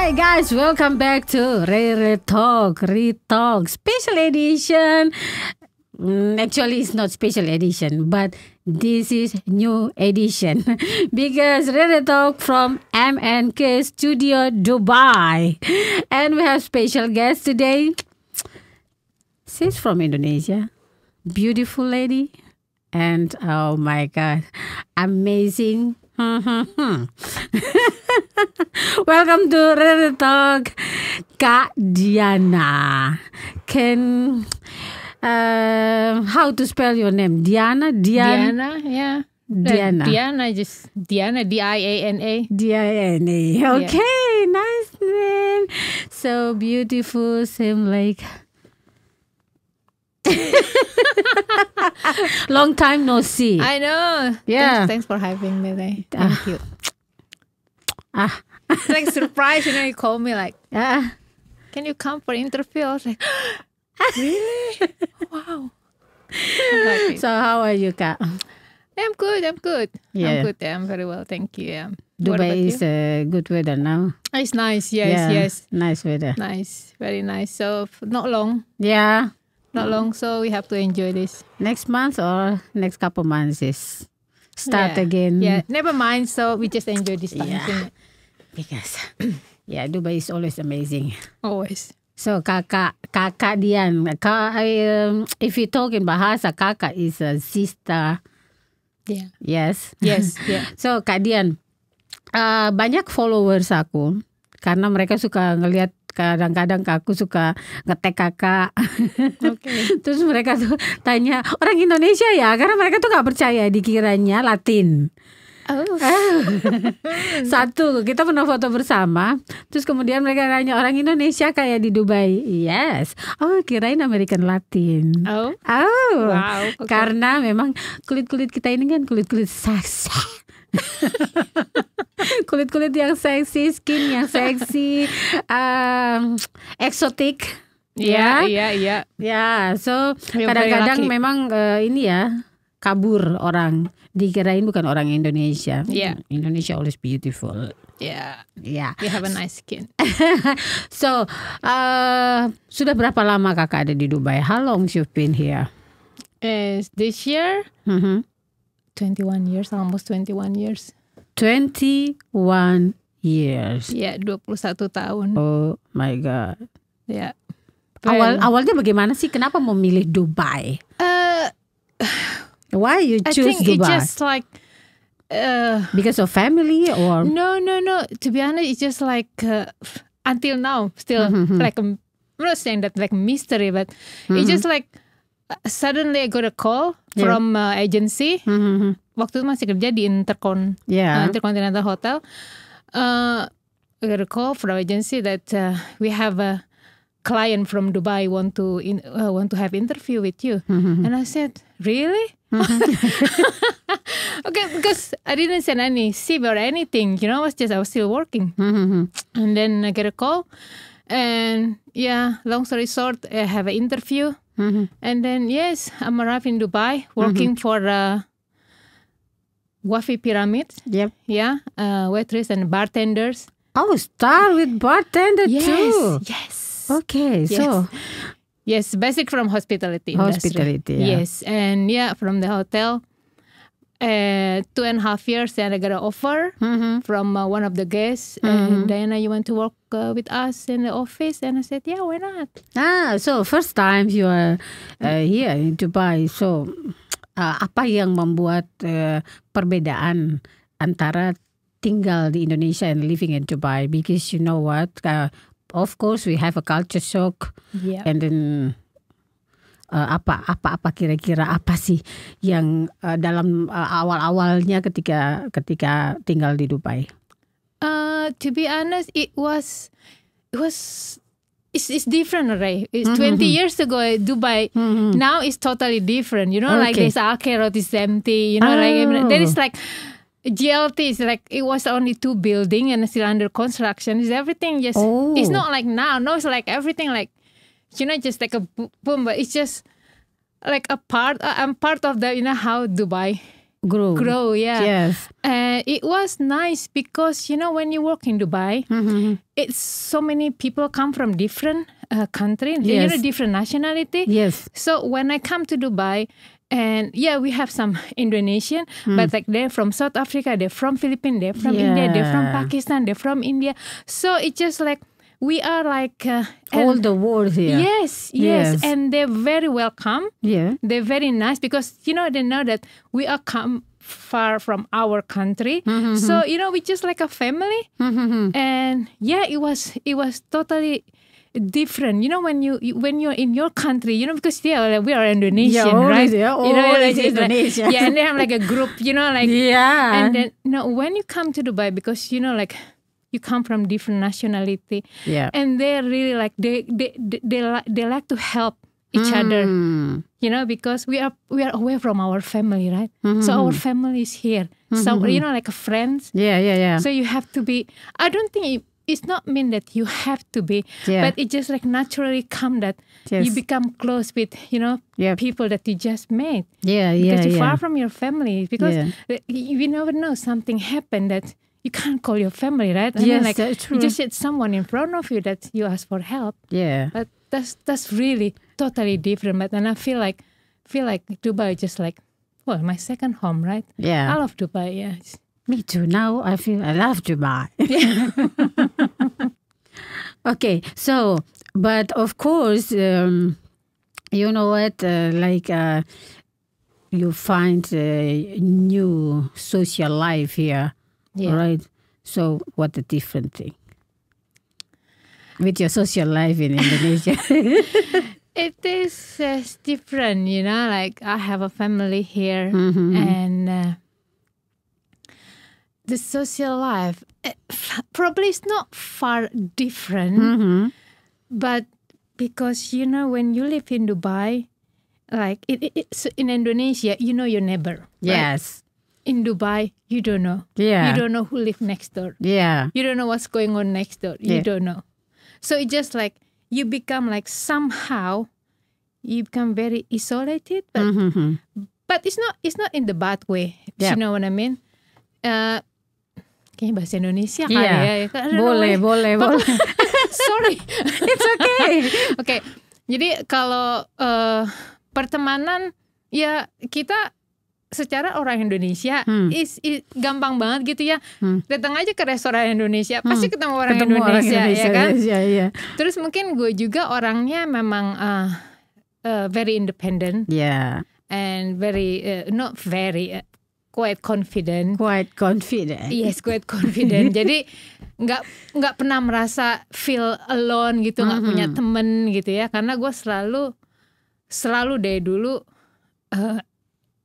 Hi guys, welcome back to Rare Talk, Re Talk Special Edition. Mm, actually, it's not special edition, but this is new edition because Rare Talk from MNK Studio Dubai, and we have special guest today. She's from Indonesia, beautiful lady, and oh my god, amazing Mm-hmm. Welcome to Real Talk Kak Diana. Can uh, how to spell your name? Diana, Diana, yeah. Diana. Diana, just Diana, D I A N A. D I N A. Okay, yeah. nice name. So beautiful, same like Long time no see. I know. Yeah. Thanks, thanks for having me Thank ah. you. Ah. it's like surprise, you know, you called me like, ah. can you come for interview? I was like, really? wow. So how are you, Kat? I'm good. I'm good. Yeah. I'm good. I'm very well. Thank you. Yeah. Dubai is uh, good weather now. It's nice. Yes. Yeah, yes. Nice weather. Nice. Very nice. So not long. Yeah. not mm-hmm. long, so we have to enjoy this. Next month or next couple months is start yeah. again. Yeah, never mind. So we just enjoy this time. Yeah. Because yeah, Dubai is always amazing. Always. So kakak, kakak Dian, kak, um, if you talk in Bahasa, kakak is a sister. Yeah. Yes. Yes. Yeah. so Kak Dian, uh, banyak followers aku karena mereka suka ngelihat kadang-kadang aku suka ngetek kakak. Okay. Terus mereka tuh tanya orang Indonesia ya, karena mereka tuh nggak percaya dikiranya Latin. Oh. Satu, kita pernah foto bersama. Terus kemudian mereka nanya orang Indonesia kayak di Dubai. Yes. Oh, kirain American Latin. Oh. Oh. Wow. Okay. Karena memang kulit-kulit kita ini kan kulit-kulit sasa. kulit-kulit yang seksi, skin yang seksi, um, eksotik. Iya, ya. iya, iya. Ya, so kadang-kadang memang uh, ini ya kabur orang dikirain bukan orang Indonesia. Yeah. Indonesia always beautiful. Yeah. Yeah. You have a nice skin. so, uh, sudah berapa lama kakak ada di Dubai? How long you've been here? Is this year? Mm -hmm. 21 years, almost 21 years. 21 years. Ya, 21 tahun. Oh my god. Ya. Well, Awal awalnya bagaimana sih kenapa memilih Dubai? Uh, Why you choose I think Dubai? It's just like uh, because of family or No, no, no. To be honest, it's just like uh, until now still mm -hmm. like I'm not saying that like mystery but mm -hmm. it's just like suddenly I got a call yeah. from uh, agency. Mm -hmm waktu itu masih kerja di Intercon yeah. uh, Intercontinental Hotel uh, we got a call from our agency that uh, we have a client from Dubai want to in, uh, want to have interview with you mm -hmm. and I said really mm-hmm. okay, because I didn't send any CV or anything. You know, I was just I was still working, mm -hmm. and then I get a call, and yeah, long story short, I have an interview, mm -hmm. and then yes, I'm arriving in Dubai working mm -hmm. for. Uh, Wafi Pyramid. Yep. Yeah. Uh, waitress and bartenders. Oh, start with bartender yes, too. Yes. Okay. Yes. So. Yes, basic from hospitality. Hospitality. Yeah. Yes, and yeah, from the hotel. Uh, two and a half years, and I got an offer mm-hmm. from uh, one of the guests, mm-hmm. and Diana, you want to work uh, with us in the office? And I said, yeah, why not? Ah, so first time you are uh, here in Dubai, so uh, apa yang membuat uh, perbedaan antara tinggal di Indonesia and living in Dubai because you know what uh, of course we have a culture shock yeah. and then uh, apa apa apa kira-kira apa sih yang uh, dalam awal-awalnya ketika ketika tinggal di Dubai? Uh, to be honest, it was it was it's, it's different already. It's mm-hmm. 20 mm-hmm. years ago, eh, Dubai, mm-hmm. now it's totally different. You know, okay. like this Alkerot is empty, you know, oh. like there is like GLT is like, it was only two building and still under construction. Is everything just, oh. it's not like now. No, it's like everything like, you know, just like a boom, but it's just like a part, uh, I'm part of the, you know, how Dubai grow. Grow, yeah. Yes. Uh, it was nice because you know when you work in Dubai, mm -hmm. it's so many people come from different uh, country, yes. you know, different nationality. Yes. So when I come to Dubai, and yeah, we have some Indonesian, mm. but like they're from South Africa, they're from Philippines, they're from yeah. India, they're from Pakistan, they're from India. So it's just like we are like uh, all the world here. Yes, yes, yes, and they're very welcome. Yeah, they're very nice because you know they know that we are come far from our country, mm -hmm. so mm-hmm. you know we just like a family. Mm -hmm. And yeah, it was it was totally different. You know, when you when you're in your country, you know, because yeah, we are Indonesian, yeah, right? Yeah, you know, like, Indonesian. Like, yeah, and they have like a group, you know, like yeah. And then you no, know, when you come to Dubai, because you know, like you come from different nationality yeah. and they're really like they they they, they, they like to help each mm. other you know because we are we are away from our family right mm -hmm. so our mm-hmm. family is here mm -hmm. so mm-hmm. you know like a friends yeah yeah yeah so you have to be i don't think it, it's not mean that you have to be yeah. but it just like naturally come that yes. you become close with you know yep. people that you just met yeah yeah because you're yeah. far from your family because yeah. you never know something happened that you can't call your family, right? I yes, mean, like, that's true. You just hit someone in front of you that you ask for help. Yeah. But that's that's really totally different. But and I feel like feel like Dubai just like well, my second home, right? Yeah. I love Dubai, yeah. Me too. Now I feel I love Dubai. Yeah. okay, so but of course, um, you know what? Uh, like uh, you find a new social life here yeah. Right? So, what a different thing with your social life in Indonesia. it is uh, different, you know. Like I have a family here, mm -hmm. and uh, the social life uh, probably is not far different, mm -hmm. but because you know when you live in Dubai, like it, it, it's in Indonesia, you know your neighbor. Yes. Right? in Dubai, you don't know. Yeah. You don't know who live next door. Yeah. You don't know what's going on next door. You don't know. So it just like you become like somehow you become very isolated, but mm -hmm. but it's not it's not in the bad way. Yeah. You know what I mean? Uh, kayaknya bahasa Indonesia kali yeah. ya. Boleh, know, boleh, boleh. Sorry, it's okay. Oke, okay. jadi kalau uh, pertemanan ya kita secara orang Indonesia hmm. is, is gampang banget gitu ya hmm. datang aja ke restoran Indonesia hmm. pasti ketemu orang ketemu Indonesia, orang Indonesia ya kan Indonesia, iya. terus mungkin gue juga orangnya memang uh, uh, very independent yeah and very uh, not very uh, quite confident quite confident yes quite confident jadi nggak nggak pernah merasa feel alone gitu nggak mm -hmm. punya temen gitu ya karena gue selalu selalu dari dulu uh,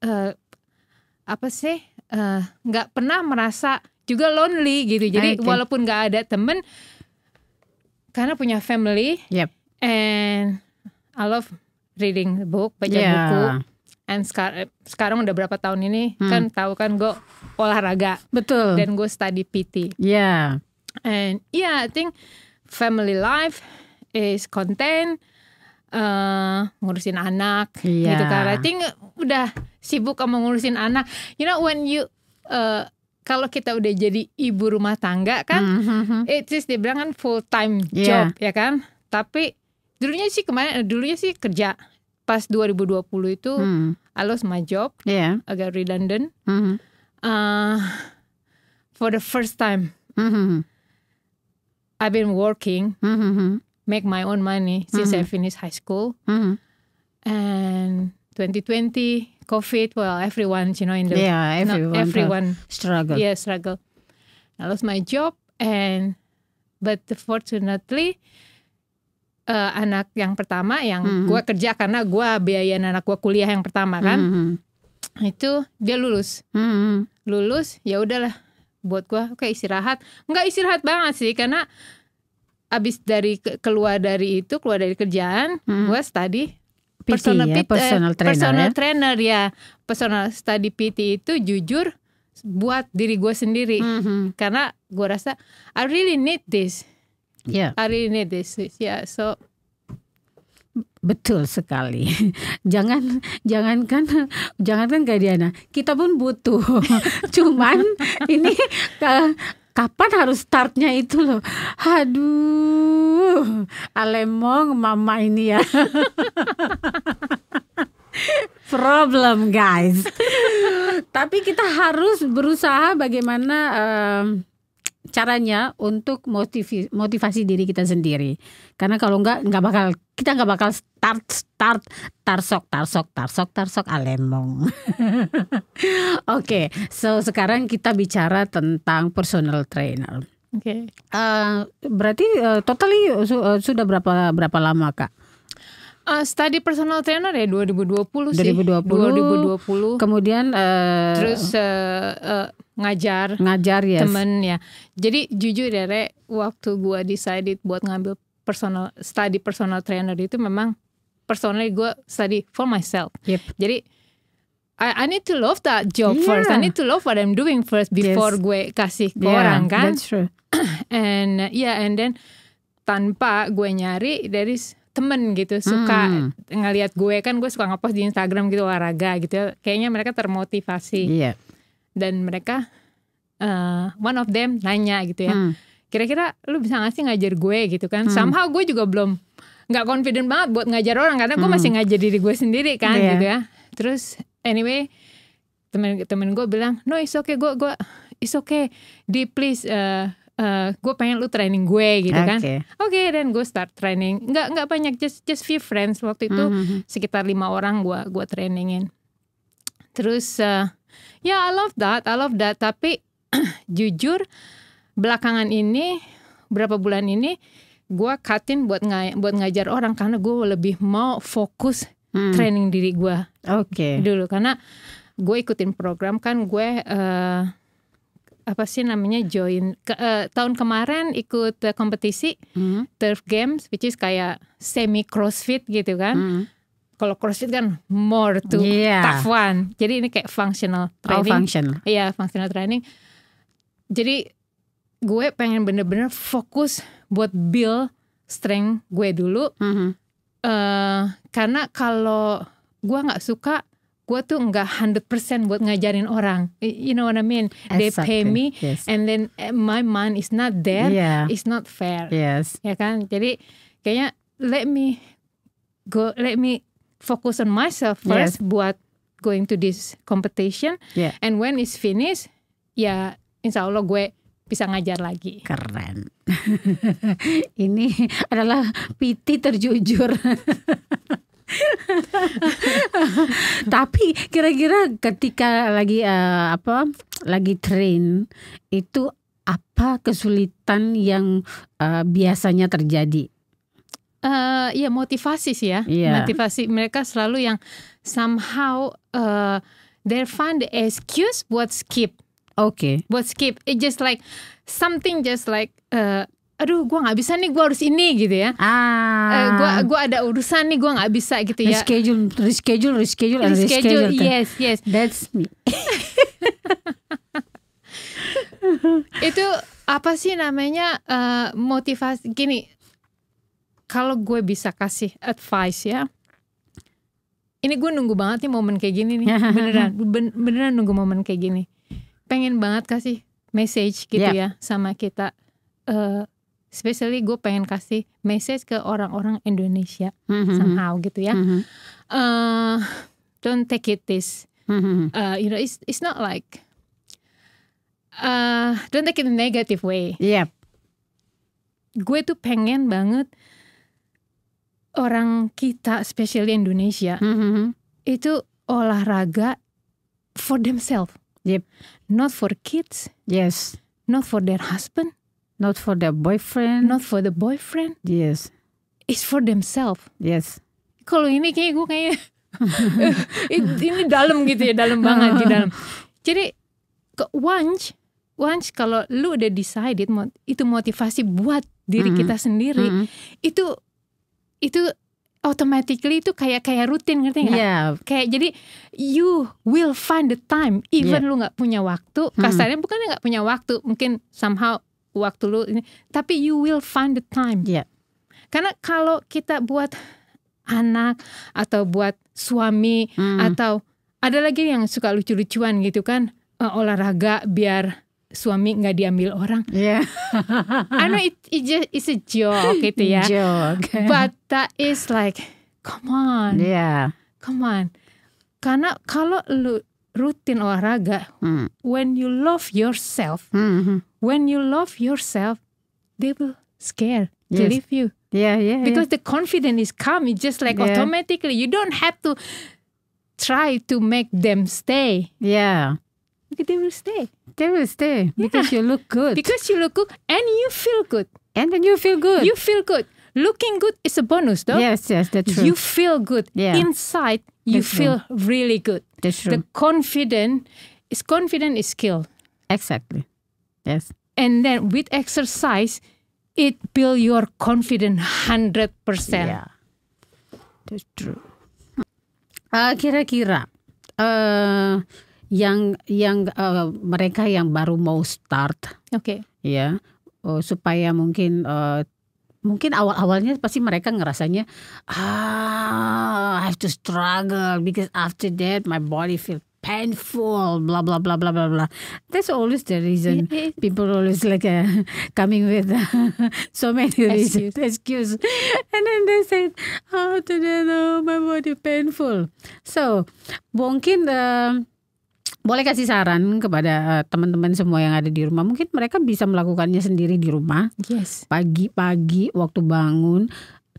uh, apa sih eh, nggak uh, pernah merasa juga lonely gitu. Jadi okay. walaupun nggak ada temen, karena punya family. Yep. And I love reading the book, baca yeah. buku. And sekarang sekarang udah berapa tahun ini hmm. kan tahu kan gue olahraga. Betul. Dan gue study PT. Yeah. And yeah, I think family life is content uh, ngurusin anak yeah. gitu kan. I think udah sibuk sama ngurusin anak. You know when you uh, kalau kita udah jadi ibu rumah tangga kan, mm-hmm. it is dibilang kan full time yeah. job ya kan. Tapi dulunya sih kemarin eh, dulunya sih kerja pas 2020 itu mm. lost my job yeah. agak redundant. Mm-hmm. Uh, for the first time, mm-hmm. I've been working. Mm-hmm make my own money since mm -hmm. I mm-hmm. finished high school. Mm -hmm. And 2020 COVID, well, everyone, you know, in the yeah, everyone, everyone struggle. Yeah, struggle. I lost my job and but fortunately uh, anak yang pertama yang mm -hmm. gue kerja karena gue biayain anak gue kuliah yang pertama kan. Mm -hmm. Itu dia lulus. Mm -hmm. Lulus, ya udahlah buat gue oke istirahat. Enggak istirahat banget sih karena abis dari keluar dari itu keluar dari kerjaan hmm. gue study PT personal, ya, PT, eh, personal eh, trainer personal ya. trainer ya personal study PT itu jujur buat diri gue sendiri mm -hmm. karena gue rasa I really need this yeah I really need this yeah so Betul sekali. Jangan jangankan jangankan Kak Diana, kita pun butuh. Cuman ini eh, kapan harus startnya itu loh aduh alemong mama ini ya problem guys tapi kita harus berusaha bagaimana um, caranya untuk motivasi, motivasi diri kita sendiri. Karena kalau enggak enggak bakal kita enggak bakal start start tarsok tarsok tarsok tarsok alemong. Oke, okay, so sekarang kita bicara tentang personal trainer. Oke. Okay. Uh, eh, berarti uh, totally uh, sudah berapa berapa lama kak? Uh, study personal trainer ya 2020 sih. 2020. 2020. Kemudian uh, terus uh, uh, ngajar ngajar ya yes. temen ya jadi jujur dere ya, waktu gue decided buat ngambil personal study personal trainer itu memang personally gue study for myself yep. jadi I, I need to love that job yeah. first I need to love what I'm doing first before yes. gue kasih ke yeah, orang kan that's true. and uh, yeah and then tanpa gue nyari dari temen gitu suka hmm. ngelihat gue kan gue suka ngepost di Instagram gitu olahraga gitu kayaknya mereka termotivasi yeah dan mereka uh, one of them nanya gitu ya kira hmm. kira-kira lu bisa nggak sih ngajar gue gitu kan hmm. somehow gue juga belum nggak confident banget buat ngajar orang karena gue hmm. masih ngajar diri gue sendiri kan yeah. gitu ya terus anyway temen-temen gue bilang no it's okay gue gue it's okay di please uh, Uh, gue pengen lu training gue gitu kan, oke, okay. dan gue start training, nggak nggak banyak just just few friends waktu itu mm -hmm. sekitar lima orang gue gue trainingin, terus uh, Ya, yeah, I love that. I love that. Tapi jujur belakangan ini berapa bulan ini gue cutting buat ngaj, buat ngajar orang karena gue lebih mau fokus hmm. training diri gue. Oke. Okay. Dulu karena gue ikutin program kan gue uh, apa sih namanya join ke, uh, tahun kemarin ikut uh, kompetisi mm. turf games which is kayak semi crossfit gitu kan mm kalau CrossFit kan more to yeah. tough one. Jadi ini kayak functional oh, training. Oh, functional. Iya, functional training. Jadi gue pengen bener-bener fokus buat build strength gue dulu. Mm -hmm. uh, karena kalau gue nggak suka, gue tuh nggak 100% buat ngajarin orang. You know what I mean? They exactly. pay me yes. and then eh, my mind is not there. Yeah. It's not fair. Yes. Ya kan? Jadi kayaknya let me go, let me focus on myself first yes. buat going to this competition yeah. and when it's finished ya insya Allah gue bisa ngajar lagi. Keren. Ini adalah piti terjujur. Tapi kira-kira ketika lagi uh, apa lagi train itu apa kesulitan yang uh, biasanya terjadi? uh, ya motivasi sih ya yeah. motivasi mereka selalu yang somehow uh, eh, they find the excuse buat skip oke okay. buat skip it just like something just like uh, aduh gua nggak bisa nih gua harus ini gitu ya ah uh, gua gua ada urusan nih gua nggak bisa gitu ya reschedule reschedule reschedule reschedule, reschedule yes yes that's me itu apa sih namanya uh, motivasi gini kalau gue bisa kasih advice ya ini gue nunggu banget nih momen kayak gini nih beneran beneran nunggu momen kayak gini pengen banget kasih message gitu yeah. ya sama kita uh, especially gue pengen kasih message ke orang-orang Indonesia mm-hmm. somehow gitu ya mm-hmm. uh, don't take it this mm-hmm. uh, you know it's it's not like uh, don't take it in a negative way yep. gue tuh pengen banget orang kita, especially Indonesia, mm -hmm. itu olahraga for themselves. Yep. Not for kids. Yes. Not for their husband. Not for their boyfriend. Not for the boyfriend. Yes. It's for themselves. Yes. Kalau ini kayak gue kayak ini dalam gitu ya, dalam banget di dalam. Jadi once once kalau lu udah decided itu motivasi buat diri mm -hmm. kita sendiri mm -hmm. itu itu automatically itu kayak kayak rutin ngerti nggak? Yeah. Kayak jadi you will find the time even yeah. lu nggak punya waktu. Hmm. Kasarnya bukan nggak punya waktu, mungkin somehow waktu lu ini, tapi you will find the time. Yeah. Karena kalau kita buat anak atau buat suami hmm. atau ada lagi yang suka lucu-lucuan gitu kan eh, olahraga biar suami nggak diambil orang. Yeah. I know it, it just it's a joke gitu ya. Joke. But that is like come on. Yeah. Come on. Karena kalau lu rutin olahraga, mm. when you love yourself, mm -hmm. when you love yourself, they will scare yes. to leave you. Yeah, yeah. Because yeah. the confidence is come, it's just like yeah. automatically. You don't have to try to make them stay. Yeah. they will stay. They will stay yeah. because you look good. Because you look good and you feel good. And then you feel good. You feel good. Looking good is a bonus, though. Yes, yes, that's true. You feel good yeah. inside. You that's feel true. really good. That's true. The confident is confident is skill. Exactly. Yes. And then with exercise, it build your confidence hundred percent. Yeah, that's true. Uh, kira-kira. Uh, yang yang uh, mereka yang baru mau start, oke, okay. ya uh, supaya mungkin uh, mungkin awal-awalnya pasti mereka ngerasanya ah I have to struggle because after that my body feel painful blah blah blah blah blah blah that's always the reason people always like uh, coming with uh, so many reasons excuse and then they said how oh, to know my body painful so mungkin uh, boleh kasih saran kepada eh, teman-teman semua yang ada di rumah. Mungkin mereka bisa melakukannya sendiri di rumah. Yes. Pagi-pagi waktu bangun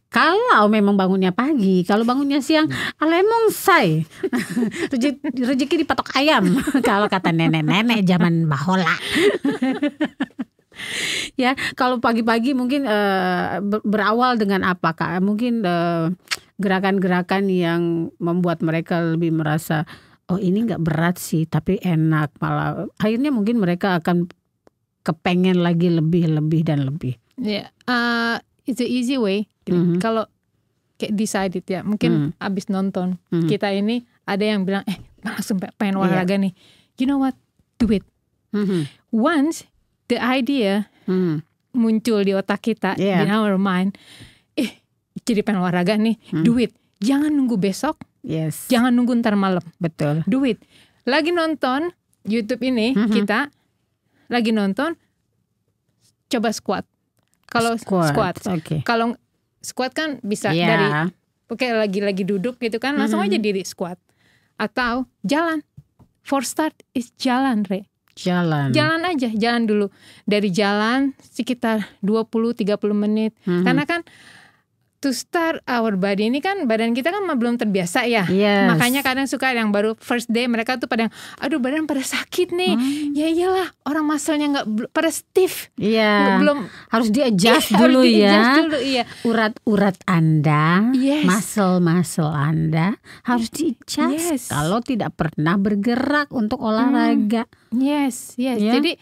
kalau memang bangunnya pagi, kalau bangunnya siang, hmm. alemong say, rezeki, rezeki dipatok ayam. kalau kata nenek-nenek zaman bahola. ya, kalau pagi-pagi mungkin uh, berawal dengan apa kak? Mungkin eh, gerakan-gerakan yang membuat mereka lebih merasa oh ini nggak berat sih tapi enak malah akhirnya mungkin mereka akan kepengen lagi lebih lebih dan lebih ya yeah. uh, it's a easy way mm -hmm. kalau kayak decided ya mungkin mm. abis nonton mm. kita ini ada yang bilang eh langsung pengen iya. olahraga yeah. nih you know what do it mm -hmm. once the idea mm. muncul di otak kita yeah. in our mind eh jadi pengen olahraga nih mm. do it jangan nunggu besok Yes. Jangan nunggu ntar malam. Betul. Duit. Lagi nonton YouTube ini mm -hmm. kita lagi nonton coba squat. Kalau squat, squat. Okay. kalau squat kan bisa yeah. dari oke lagi-lagi duduk gitu kan langsung mm -hmm. aja diri squat atau jalan. For start is jalan, Re. Jalan. Jalan aja, jalan dulu. Dari jalan sekitar 20 30 menit. Mm -hmm. Karena kan to start our body ini kan badan kita kan belum terbiasa ya. Yes. Makanya kadang suka yang baru first day mereka tuh pada aduh badan pada sakit nih. Hmm. Ya iyalah orang muscle-nya nggak pada stiff. Iya. Yeah. Belum harus di adjust iya, dulu ya. dulu iya. Urat-urat Anda, yes. muscle-muscle Anda harus di adjust yes. kalau tidak pernah bergerak untuk hmm. olahraga. Hmm. Yes, yes. Yeah. Jadi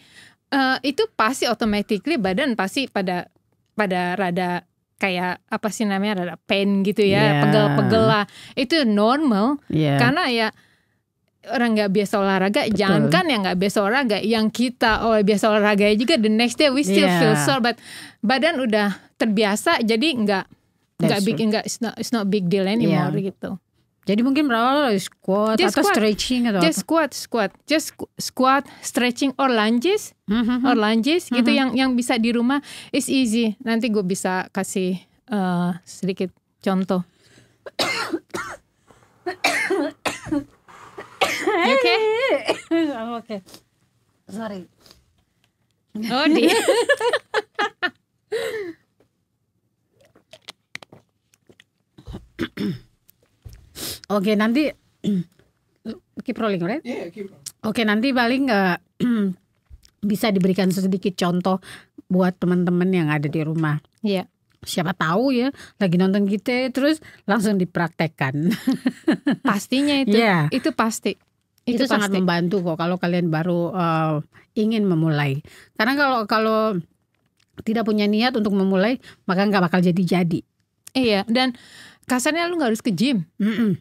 uh, itu pasti automatically badan pasti pada pada rada kayak apa sih namanya ada pain gitu ya, yeah. pegel-pegel lah. Itu normal yeah. karena ya orang nggak biasa olahraga, Betul. kan yang nggak biasa olahraga, yang kita oh biasa olahraga juga the next day we still yeah. feel sore, but badan udah terbiasa jadi nggak nggak bikin nggak it's not, it's not big deal anymore yeah. gitu. Jadi mungkin berawal dari squat just atau squat. stretching atau just apa? squat, squat, just squat, stretching or lunges, mm-hmm. or lunges mm-hmm. gitu yang yang bisa di rumah is easy. Nanti gue bisa kasih uh, sedikit contoh. Oke. okay? okay. Sorry. Oh Oke, okay, nanti keep rolling, right? Yeah, Oke, okay, nanti paling nggak eh, bisa diberikan sedikit contoh buat teman-teman yang ada di rumah. Iya. Yeah. Siapa tahu ya lagi nonton kita terus langsung dipraktekkan. Pastinya itu. Yeah. Itu pasti. Itu, itu pasti. sangat membantu kok kalau kalian baru uh, ingin memulai. Karena kalau kalau tidak punya niat untuk memulai maka nggak bakal jadi-jadi. Iya dan kasarnya lu nggak harus ke gym. Mm -mm.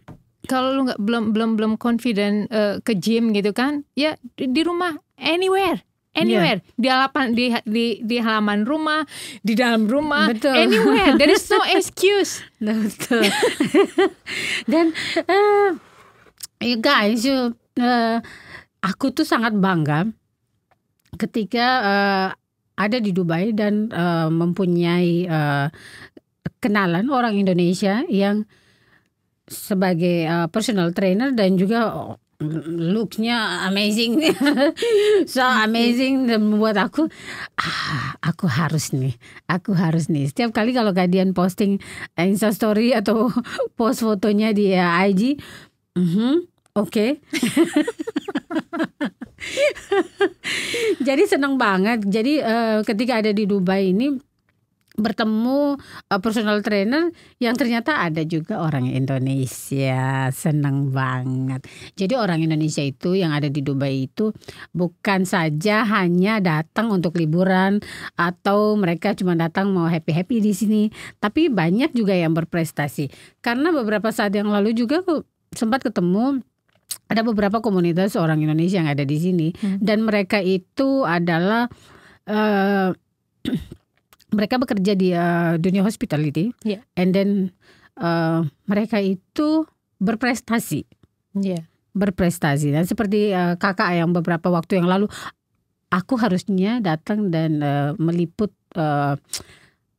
Kalau lu nggak belum belum belum confident uh, ke gym gitu kan, ya di, di rumah anywhere. Anywhere yeah. di halaman di, di di halaman rumah, di dalam rumah, Betul. anywhere there is no excuse. Nah, betul. Dan uh, you guys, you, uh, aku tuh sangat bangga ketika uh, ada di Dubai dan uh, mempunyai uh, kenalan orang Indonesia yang sebagai uh, personal trainer dan juga oh, looknya amazing so amazing dan membuat aku ah aku harus nih aku harus nih setiap kali kalau kalian posting story atau post fotonya di uh, IG mm -hmm, oke okay. jadi seneng banget jadi uh, ketika ada di Dubai ini bertemu uh, personal trainer yang ternyata ada juga orang Indonesia. Senang banget. Jadi orang Indonesia itu yang ada di Dubai itu bukan saja hanya datang untuk liburan atau mereka cuma datang mau happy-happy di sini, tapi banyak juga yang berprestasi. Karena beberapa saat yang lalu juga aku sempat ketemu ada beberapa komunitas orang Indonesia yang ada di sini hmm. dan mereka itu adalah uh, mereka bekerja di uh, dunia hospitality, yeah. and then uh, mereka itu berprestasi, yeah. berprestasi. Dan seperti uh, kakak yang beberapa waktu yang lalu, aku harusnya datang dan uh, meliput. Uh,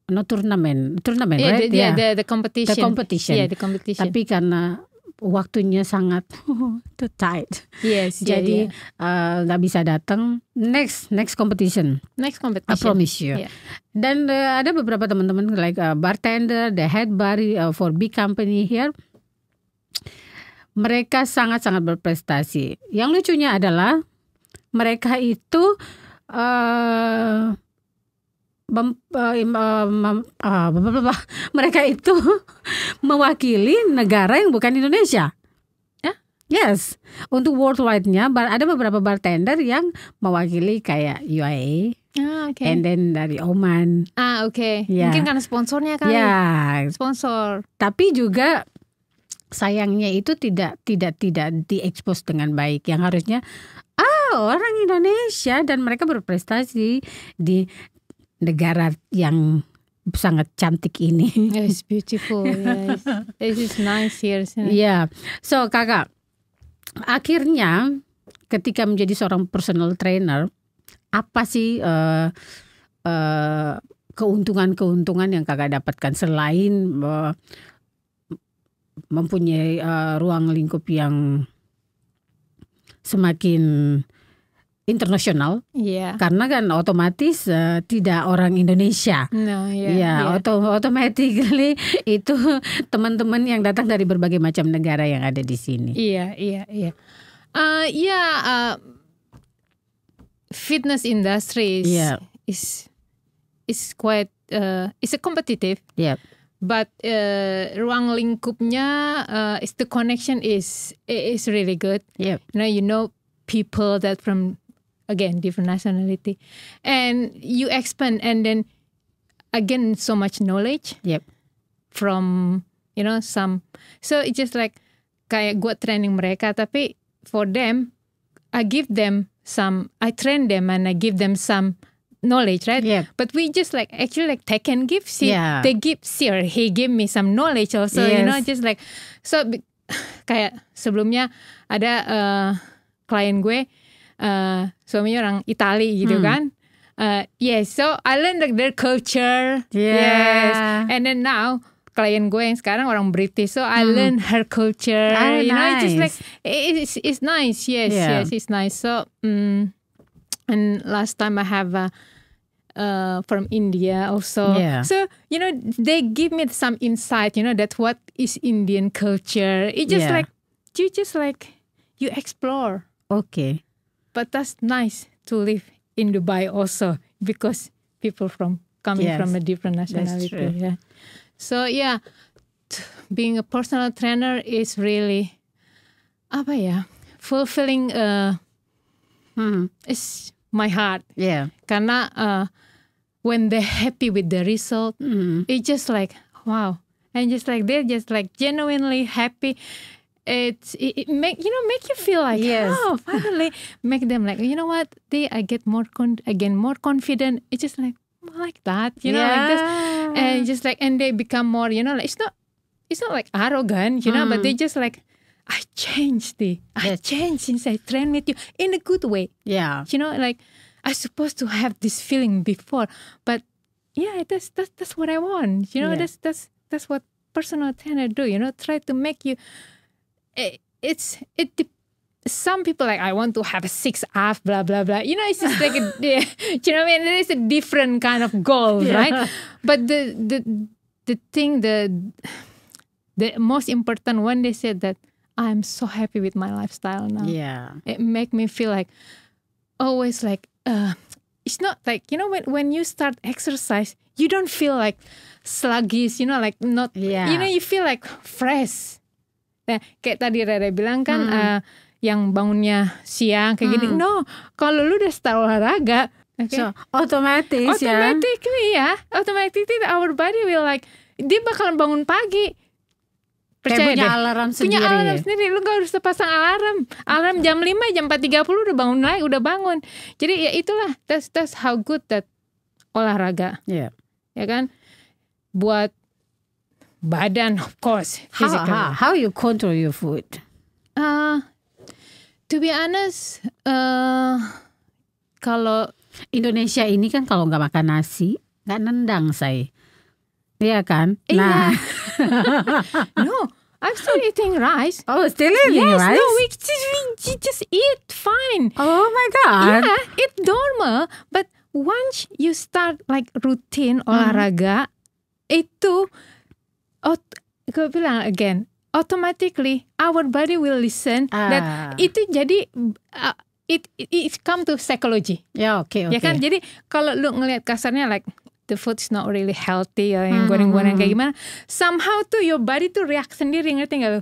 no turnamen, turnamen, yeah, right? The, yeah, yeah, the, the competition. The competition. Yeah, the competition. Tapi karena waktunya sangat tight. Yes, jadi eh, nggak yeah, yeah. uh, bisa datang. Next, next competition. Next competition. I promise you. Yeah. Dan uh, ada beberapa teman-teman like uh, bartender, the head bar uh, for big company here. Mereka sangat-sangat berprestasi. Yang lucunya adalah mereka itu uh, mereka itu mewakili negara yang bukan Indonesia. ya, Yes, untuk worldwide-nya ada beberapa bartender yang mewakili kayak UAE, ah, okay. and then dari Oman. Ah oke, okay. Ya. yeah. mungkin karena sponsornya kali. Yeah. Sponsor. Tapi juga sayangnya itu tidak tidak tidak diekspos dengan baik. Yang harusnya ah orang Indonesia dan mereka berprestasi di negara yang sangat cantik ini. It's beautiful. Yes. This is nice here. So. Yeah. So kakak, akhirnya ketika menjadi seorang personal trainer, apa sih uh, uh, keuntungan-keuntungan yang kakak dapatkan selain uh, mempunyai uh, ruang lingkup yang semakin internasional yeah. karena kan otomatis uh, tidak orang Indonesia no, yeah, ya yeah. auto itu teman-teman yang datang dari berbagai macam negara yang ada di sini iya iya iya eh, ya yeah, fitness industry is yeah. is, is quite uh, is a competitive yeah but uh, ruang lingkupnya uh, is the connection is is really good. Yeah. Now you know people that from again different nationality and you expand and then again so much knowledge yep from you know some so it's just like kayak gue training mereka tapi for them I give them some I train them and I give them some knowledge right yeah but we just like actually like take and give see yeah. they give see or he give me some knowledge also yes. you know just like so kayak sebelumnya ada uh, klien gue uh, suaminya orang Itali gitu hmm. kan uh, yes so I learned like their culture yeah. yes and then now klien gue yang sekarang orang British so I hmm. learn her culture Oh, you nice. know it's just like it's it's nice yes yeah. yes it's nice so um, and last time I have a uh, uh, from India also. Yeah. So you know they give me some insight. You know that what is Indian culture. It just yeah. like you just like you explore. Okay. But that's nice to live in Dubai also because people from coming yes, from a different nationality. Yeah. So yeah, being a personal trainer is really apa ah, yeah, fulfilling uh, hmm. it's my heart. Yeah. Karena uh, when they're happy with the result, mm. it's just like wow, and just like they're just like genuinely happy, it, it, make you know make you feel like yes. oh finally make them like you know what they I get more con again more confident it's just like like that you know yeah. like this and just like and they become more you know like it's not it's not like arrogant you know but they mm. just like I changed the I changed since I trained with you in a good way yeah you know like I supposed to have this feeling before but yeah that's that's that's what I want you know yeah. that's that's that's what personal trainer do you know try to make you it, it's it some people like I want to have a six half, blah blah blah. You know, it's just like a, you know, I mean, it is a different kind of goal, yeah. right? But the the the thing the the most important when they said that I'm so happy with my lifestyle now. Yeah, it make me feel like always like uh, it's not like you know when when you start exercise, you don't feel like sluggish. You know, like not. Yeah. You know, you feel like fresh Nah, kayak tadi Rere bilang kan hmm. uh, yang bangunnya siang kayak hmm. gini. No, kalau lu udah start olahraga, okay, so, otomatis ya. Otomatis ya, otomatis our body will like dia bakalan bangun pagi. Percaya Kayak punya deh. alarm sendiri. Punya alarm ya? sendiri, lu gak harus pasang alarm. Alarm jam 5, jam 4.30 udah bangun lagi, udah bangun. Jadi ya itulah, that's, that's how good that olahraga. Iya. Yeah. Ya kan? Buat burden, of course. Physically. How, how, how you control your food? Uh, to be honest, uh, kalau Indonesia ini kan kalau nggak makan nasi nggak nendang saya, iya kan? Iya. Nah, no. I'm still eating rice. Oh, still eating yes, rice? Yes, no, we just, we just eat fine. Oh my god. Yeah, it's normal. But once you start like routine mm-hmm. olahraga, itu oh gue bilang again automatically our body will listen ah. that itu jadi uh, it, it it come to psychology ya oke okay, okay. ya kan jadi kalau lu ngelihat kasarnya like the food is not really healthy ya, yang hmm, goreng-goreng hmm. kayak hmm. gimana somehow tuh your body tuh react sendiri ngerti nggak lu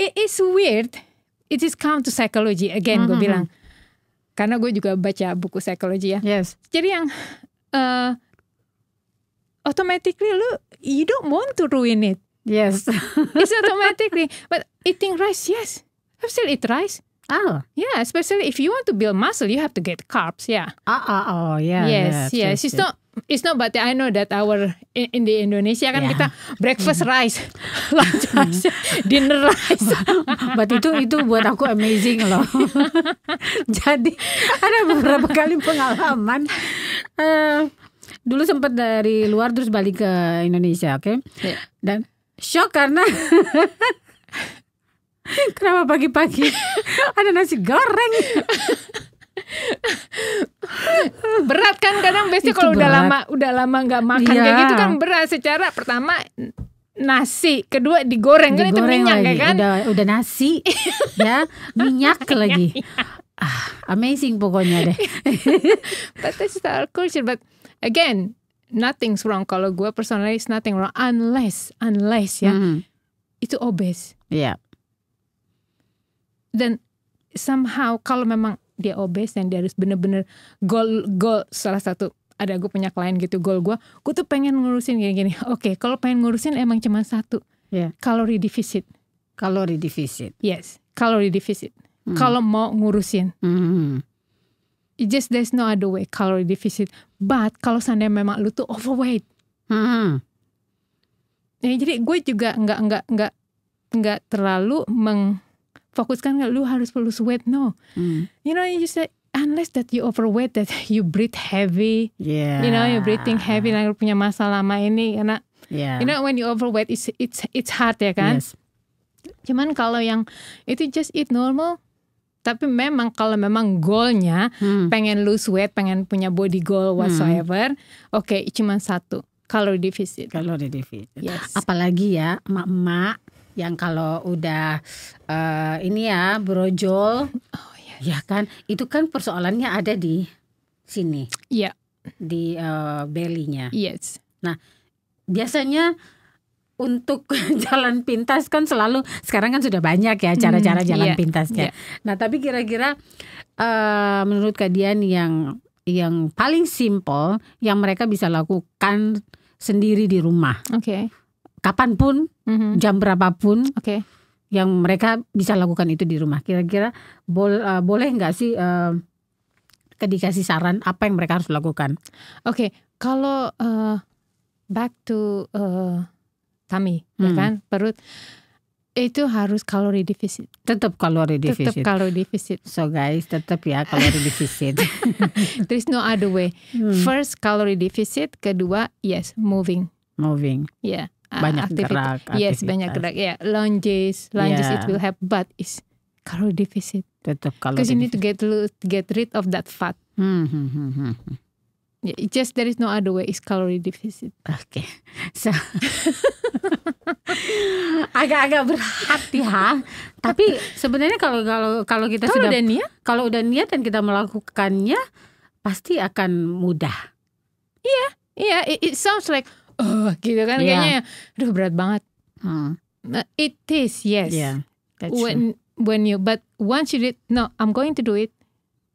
it is weird it is come to psychology again -hmm. gue hmm, bilang karena gue juga baca buku psikologi ya yes. jadi yang uh, automatically lu you don't want to ruin it. Yes. it's automatically. But eating rice, yes. I still eat rice. Oh. Yeah, especially if you want to build muscle, you have to get carbs, yeah. Uh, uh, oh, yeah. Yes, yeah, yes. It's not it's not but I know that our in, in the Indonesia kan yeah. kita breakfast mm-hmm. rice, lunch mm-hmm. rice, dinner rice. but itu itu buat aku amazing loh. Jadi ada beberapa kali pengalaman uh, dulu sempat dari luar terus balik ke Indonesia, oke? Okay? Iya. Yeah. Dan shock karena kenapa pagi-pagi ada nasi goreng? berat kan kadang biasanya kalau udah lama udah lama nggak makan yeah. kayak iya. gitu kan berat secara pertama nasi kedua digoreng, digoreng kan itu minyak ya lagi. kan udah udah nasi ya minyak iya, lagi ah, amazing pokoknya deh but that's our culture but again nothing's wrong kalau gue personally is nothing wrong unless unless ya mm. itu obes ya yeah. dan somehow kalau memang dia obes dan dia harus bener-bener goal goal salah satu ada gue punya klien gitu goal gue gue tuh pengen ngurusin gini-gini oke okay, kalau pengen ngurusin emang cuma satu yeah. kalori defisit kalori defisit yes kalori defisit mm. kalau mau ngurusin mm -hmm it just there's no other way calorie deficit. But kalau seandainya memang lu tuh overweight, hmm. ya, jadi gue juga nggak nggak nggak nggak terlalu mengfokuskan lu harus perlu weight no. Hmm. You know you say unless that you overweight that you breathe heavy, yeah. you know you breathing heavy, yang like, punya masalah lama ini karena yeah. you know when you overweight it's it's it's hard ya kan. Yes. Cuman kalau yang itu just eat normal tapi memang kalau memang goalnya hmm. pengen lose weight pengen punya body goal hmm. whatsoever hmm. oke okay, cuma satu kalori defisit kalori defisit yes. apalagi ya emak-emak yang kalau udah uh, ini ya brojol oh, yes. ya kan itu kan persoalannya ada di sini Iya. yeah. di uh, eh, belinya. yes nah biasanya untuk jalan pintas kan selalu sekarang kan sudah banyak ya cara-cara hmm, jalan iya, ya. Iya. Nah, tapi kira-kira uh, menurut kalian yang yang paling simple yang mereka bisa lakukan sendiri di rumah. Oke. Okay. Kapanpun, mm-hmm. jam berapapun. Oke. Okay. Yang mereka bisa lakukan itu di rumah. Kira-kira bol, uh, boleh nggak sih uh, eh, kedikasih saran apa yang mereka harus lakukan? Oke, okay. kalau uh, back to uh, tummy, ya hmm. ya kan? Perut itu harus kalori defisit. Tetap kalori defisit. Tetap kalori defisit. So guys, tetap ya kalori defisit. there is no other way. Hmm. First kalori defisit, kedua yes, moving. Moving. Yeah. Ya, banyak aktivitas. gerak. Aktivitas. Yes, banyak gerak. Ya, yeah. lunges, lunges yeah. it will help but is kalori defisit. Tetap kalori. Because you need to get to get rid of that fat. Hmm, hmm, hmm, hmm. hmm. Yeah, just there is no other way. is calorie deficit. Oke, okay. so agak-agak berat ya. Tapi sebenarnya kalau kalau kalau kita kalau sudah udah niat, kalau udah niat dan kita melakukannya pasti akan mudah. Iya, iya. It, it sounds like oh gitu kan yeah. kayaknya. Aduh berat banget. Hmm. Uh, it is yes. Yeah, that's when true. when you but once you did no, I'm going to do it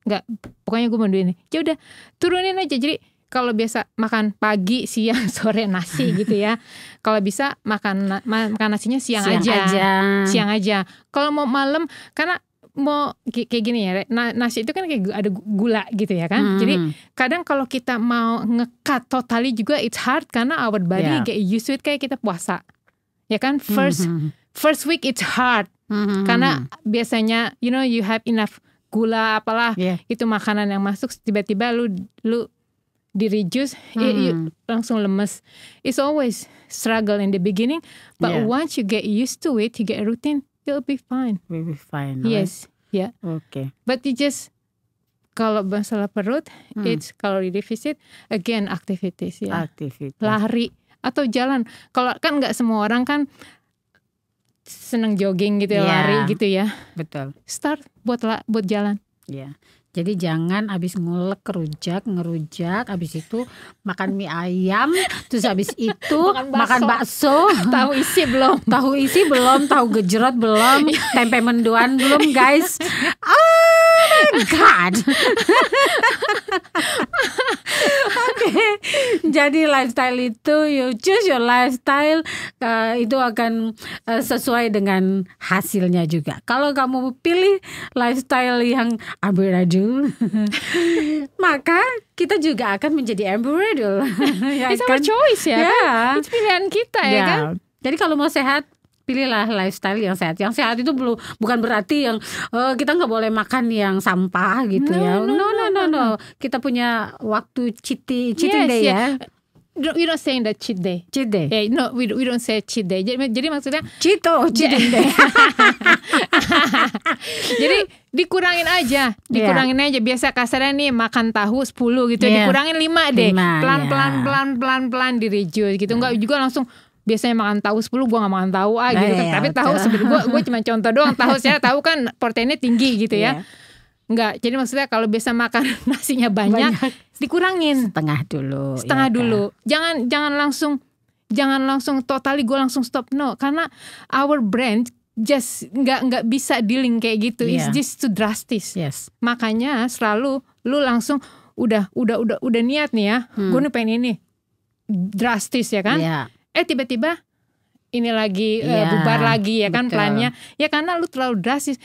nggak pokoknya gue mau ini ya udah turunin aja jadi kalau biasa makan pagi, siang, sore nasi gitu ya. Kalau bisa makan makan nasinya siang, siang aja. aja. Siang aja. Kalau mau malam karena mau kayak gini ya, nasi itu kan kayak ada gula gitu ya kan. Hmm. Jadi kadang kalau kita mau ngekat totally juga it's hard karena our body yeah. kayak used to it kayak kita puasa. Ya kan first -hmm. hmm, hmm. first week it's hard. Mm -hmm. Karena hmm. biasanya you know you have enough gula apalah yeah. itu makanan yang masuk tiba-tiba lu lu di reduce hmm. you, you, langsung lemes it's always struggle in the beginning but yeah. once you get used to it you get a routine you'll be fine we'll be fine yes right? yeah okay but you just kalau masalah perut hmm. it's calorie deficit again activities ya yeah. activities lari atau jalan kalau kan nggak semua orang kan seneng jogging gitu ya, yeah. lari gitu ya. Betul. Start buat la, buat jalan. ya Jadi jangan abis ngulek kerujak, ngerujak, abis itu makan mie ayam, terus abis itu makan bakso, makan bakso. tahu isi belum? Tahu isi belum, tahu gejrot belum, tempe menduan belum, guys. Ah, God. okay. Jadi lifestyle itu you choose your lifestyle uh, itu akan uh, sesuai dengan hasilnya juga. Kalau kamu pilih lifestyle yang amburadul maka kita juga akan menjadi amburadul. ya, It's kan? our choice ya. Yeah. Kan? Ya. It's pilihan kita yeah. ya kan. Jadi kalau mau sehat pilihlah lifestyle yang sehat. Yang sehat itu belum bukan berarti yang uh, kita nggak boleh makan yang sampah gitu no, ya. No no, no no no. Kita punya waktu citi citi yes, day yeah. ya. We don't saying that cheat day. Cheat day. Yeah, no, we, we don't say cheat day. Jadi, jadi maksudnya Cito, oh, cheating day. jadi dikurangin aja, dikurangin yeah. aja. Biasa kasarnya nih makan tahu 10 gitu, ya. yeah. dikurangin 5 deh. pelan, pelan pelan pelan pelan di reduce gitu. Enggak nah. juga langsung biasanya makan tahu 10 gue gak makan tahu ah nah, gitu kan. Ya, Tapi tahu sebenarnya gue cuma contoh doang. Tahu saya tahu kan proteinnya tinggi gitu ya. Enggak. Iya. Jadi maksudnya kalau biasa makan nasinya banyak, banyak. dikurangin setengah dulu. Setengah ya, dulu. Iya. Jangan jangan langsung jangan langsung totally gue langsung stop no karena our brand just nggak nggak bisa dealing kayak gitu. Yeah. It's iya. just too drastic Yes. Makanya selalu lu langsung udah udah udah udah niat nih ya. Hmm. Gue nih pengen ini drastis ya kan. Yeah eh tiba-tiba ini lagi ya, uh, bubar lagi ya kan plannya ya karena lu terlalu drastis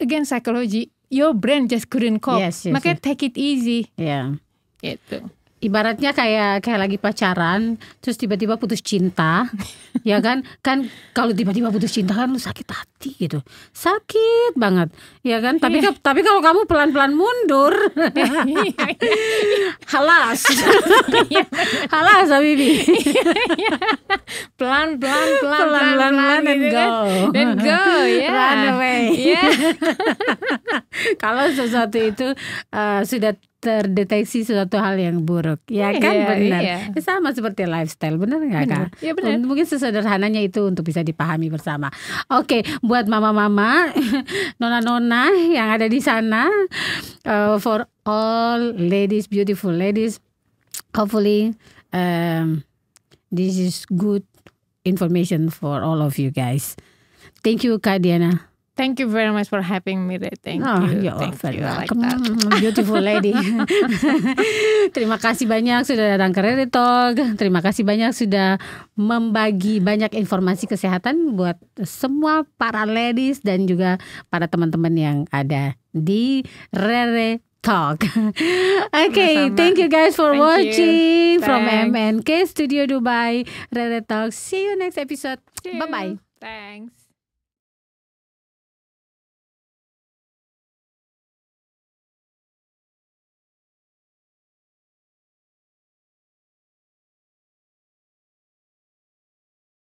again psychology your brain just couldn't cope yes, yes, makanya yes. take it easy yeah. itu ibaratnya kayak kayak lagi pacaran terus tiba-tiba putus cinta ya kan kan kalau tiba-tiba putus cinta kan lu sakit hati gitu sakit banget ya kan tapi yeah. Iya. tapi kalau kamu pelan-pelan mundur halas iya, iya. halas Habibi pelan pelan pelan pelan pelan, pelan, pelan gitu go kan? go ya yeah. yeah. kalau sesuatu itu uh, sudah terdeteksi suatu hal yang buruk, ya iya, kan yeah, benar. yeah. sama seperti lifestyle, benar nggak kan Ya, benar. Mungkin sesederhananya itu untuk bisa dipahami bersama. Oke, buat mama-mama, nona-nona yang ada di sana, uh, for all ladies, beautiful ladies, hopefully um, this is good information for all of you guys. Thank you, Kak Diana. Thank you very much for having me. There. Thank oh, you. You're ya Thank you. Like that. Mm, beautiful lady. Terima kasih banyak sudah datang ke Rere Talk. Terima kasih banyak sudah membagi banyak informasi kesehatan buat semua para ladies dan juga para teman-teman yang ada di Rere Talk. okay, sama thank you guys for thank watching you. from Thanks. MNK Studio Dubai. Rere Talk. See you next episode. Bye bye. Thanks.